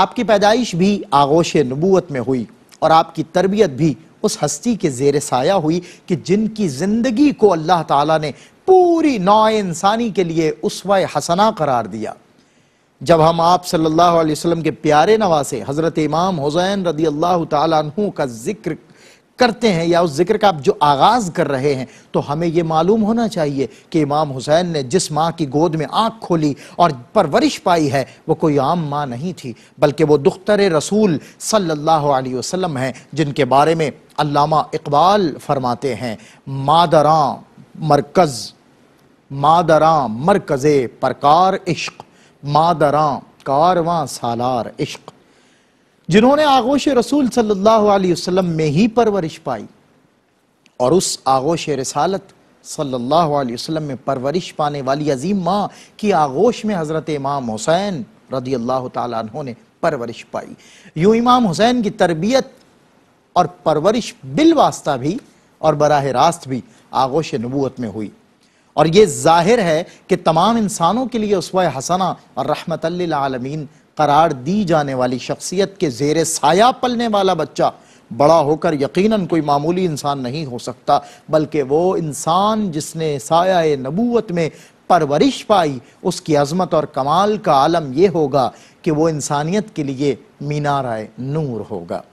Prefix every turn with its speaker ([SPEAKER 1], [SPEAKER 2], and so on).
[SPEAKER 1] आपकी पैदाइश भी आगोश नबूत में हुई और आपकी तरबियत भी उस हस्ती के जेर साया हुई कि जिनकी ज़िंदगी को अल्लाह ताला ने पूरी नौ इंसानी के लिए उसवा हसना करार दिया जब हम आप सल्लल्लाहु अलैहि वसल्लम के प्यारे नवासे हज़रत इमाम हुसैन रदी अल्लाह तु का जिक्र करते हैं या उस जिक्र का आप जो आगाज कर रहे हैं तो हमें यह मालूम होना चाहिए कि इमाम हुसैन ने जिस माँ की गोद में आँख खोली और परवरिश पाई है वो कोई आम माँ नहीं थी बल्कि वो दुख्तर रसूल सल्लल्लाहु अलैहि वसल्लम हैं जिनके बारे में अल्लामा इकबाल फरमाते हैं मादरा मरकज़ मादरा मरकज़ परकार इश्क मादरा कारवा सालार इश्क़ जिन्होंने आगोश रसूल सल्लल्लाहु अलैहि वसल्लम में ही परवरिश पाई और उस आगोश रसालत सल्लल्लाहु अलैहि वसल्लम में परवरिश पाने वाली अजीम माँ की आगोश में हज़रत इमाम हुसैन रदी अल्लाह तहों ने परवरिश पाई यूं इमाम हुसैन की तरबियत और परवरिश बिलवास्ता भी और बराह रास्त भी आगोश नबूत में हुई और ये जाहिर है कि तमाम इंसानों के लिए उसवा हसना और रहमत आलमीन करार दी जाने वाली शख्सियत के जेर साया पलने वाला बच्चा बड़ा होकर यकीनन कोई मामूली इंसान नहीं हो सकता बल्कि वो इंसान जिसने साया नबूत में परवरिश पाई उसकी अजमत और कमाल का आलम यह होगा कि वो इंसानियत के लिए मीनाराय नूर होगा